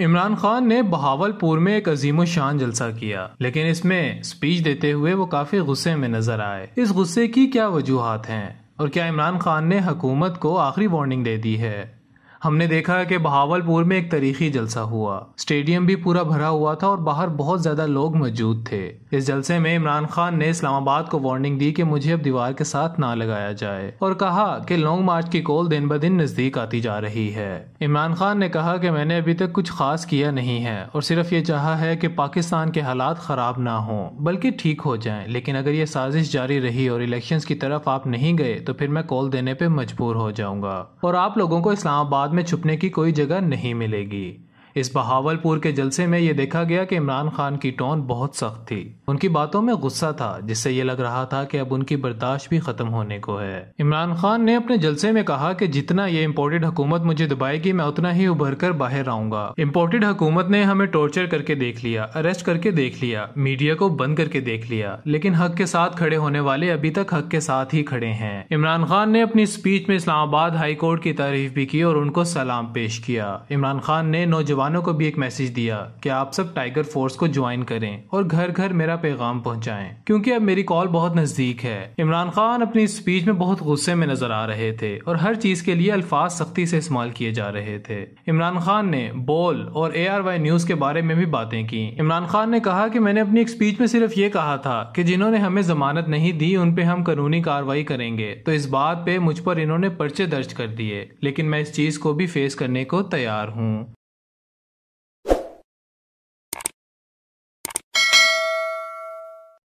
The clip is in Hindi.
इमरान खान ने बहावलपुर में एक अजीम शान जलसा किया लेकिन इसमें स्पीच देते हुए वो काफी गुस्से में नजर आए इस गुस्से की क्या वजूहत हैं और क्या इमरान खान ने हुकूमत को आखिरी वार्निंग दे दी है हमने देखा कि बहावलपुर में एक तारीखी जलसा हुआ स्टेडियम भी पूरा भरा हुआ था और बाहर बहुत ज्यादा लोग मौजूद थे इस जलसे में इमरान खान ने इस्लामाबाद को वार्निंग दी कि मुझे अब दीवार के साथ ना लगाया जाए और कहा कि लॉन्ग मार्च की कॉल दिन ब दिन नजदीक आती जा रही है इमरान खान ने कहा कि मैंने अभी तक कुछ खास किया नहीं है और सिर्फ ये चाह है कि पाकिस्तान के हालात खराब ना हो बल्कि ठीक हो जाए लेकिन अगर ये साजिश जारी रही और इलेक्शन की तरफ आप नहीं गए तो फिर मैं कॉल देने पर मजबूर हो जाऊंगा और आप लोगों को इस्लामाबाद बाद में छुपने की कोई जगह नहीं मिलेगी इस बहावलपुर के जलसे में ये देखा गया कि इमरान खान की टोन बहुत सख्त थी उनकी बातों में गुस्सा था जिससे ये लग रहा था कि अब उनकी बर्दाश्त भी खत्म होने को है इमरान खान ने अपने जलसे में कहा कि जितना ये इम्पोर्टेड हुकूमत मुझे दबाएगी मैं उतना ही उभर कर बाहर आऊंगा इम्पोर्टेड हुकूमत ने हमें टॉर्चर करके देख लिया अरेस्ट करके देख लिया मीडिया को बंद करके देख लिया लेकिन हक के साथ खड़े होने वाले अभी तक हक के साथ ही खड़े हैं इमरान खान ने अपनी स्पीच में इस्लामाबाद हाईकोर्ट की तारीफ भी की और उनको सलाम पेश किया इमरान खान ने नौजवान जवानों को भी एक मैसेज दिया कि आप सब टाइगर फोर्स को ज्वाइन करें और घर घर मेरा पैगाम पहुंचाएं क्योंकि अब मेरी कॉल बहुत नजदीक है इमरान खान अपनी स्पीच में बहुत गुस्से में नजर आ रहे थे और हर चीज के लिए अल्फाज सख्ती से इस्तेमाल किए जा रहे थे इमरान खान ने बोल और ए आर वाई न्यूज के बारे में भी बातें की इमरान खान ने कहा की मैंने अपनी एक स्पीच में सिर्फ ये कहा था की जिन्होंने हमें जमानत नहीं दी उन पे हम कानूनी कार्रवाई करेंगे तो इस बात पे मुझ पर इन्होंने पर्चे दर्ज कर दिए लेकिन मैं इस चीज को भी फेस करने को तैयार हूँ